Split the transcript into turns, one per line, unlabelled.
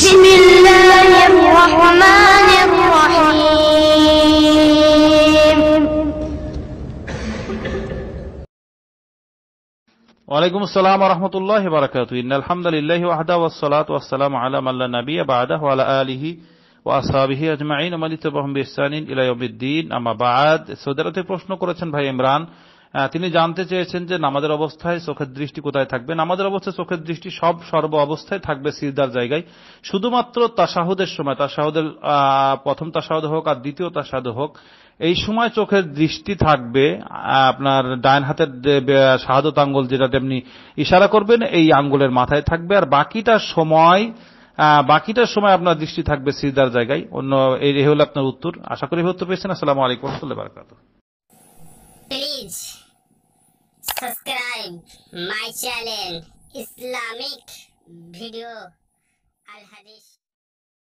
بسم الله الرحمن الرحيم
وعليكم السلام ورحمة الله وبركاته إن الحمد لله وحده والصلاة والسلام على من لا نبي بعده وعلى آله وأصحابه أجمعين ومن تبعهم بإحسان إلى يوم الدين أما بعد سودرة প্রশ্ন করেছেন ভাই ইমরান তিনি জানতে চেয়েছেন যে নামাজের অবস্থায় চোখের দৃষ্টি কোথায় থাকবে নামাজের অবস্থায় চোখের দৃষ্টি সব সর্ব অবস্থায় থাকবে সিজদার জায়গায় শুধুমাত্র তাসাহুদের সময় তাসাহুদের প্রথম তাসাহুদ হোক আর দ্বিতীয় তাসাহুদ হোক এই সময় চোখের দৃষ্টি থাকবে আপনার ডায়ন হাতের শাহাদত আঙ্গুল যেটা তেমনি ইশারা করবেন এই আঙ্গুলের মাথায় থাকবে আর বাকিটা সময় বাকিটা সময় আপনার দৃষ্টি থাকবে সিজদার জায়গায় অন্য এই হল আপনার উত্তর আশা করি উত্তর পেয়েছেন আসসালামু আলাইকুম রহমতুল্লাহ
please subscribe my channel Islamic video अल हदीस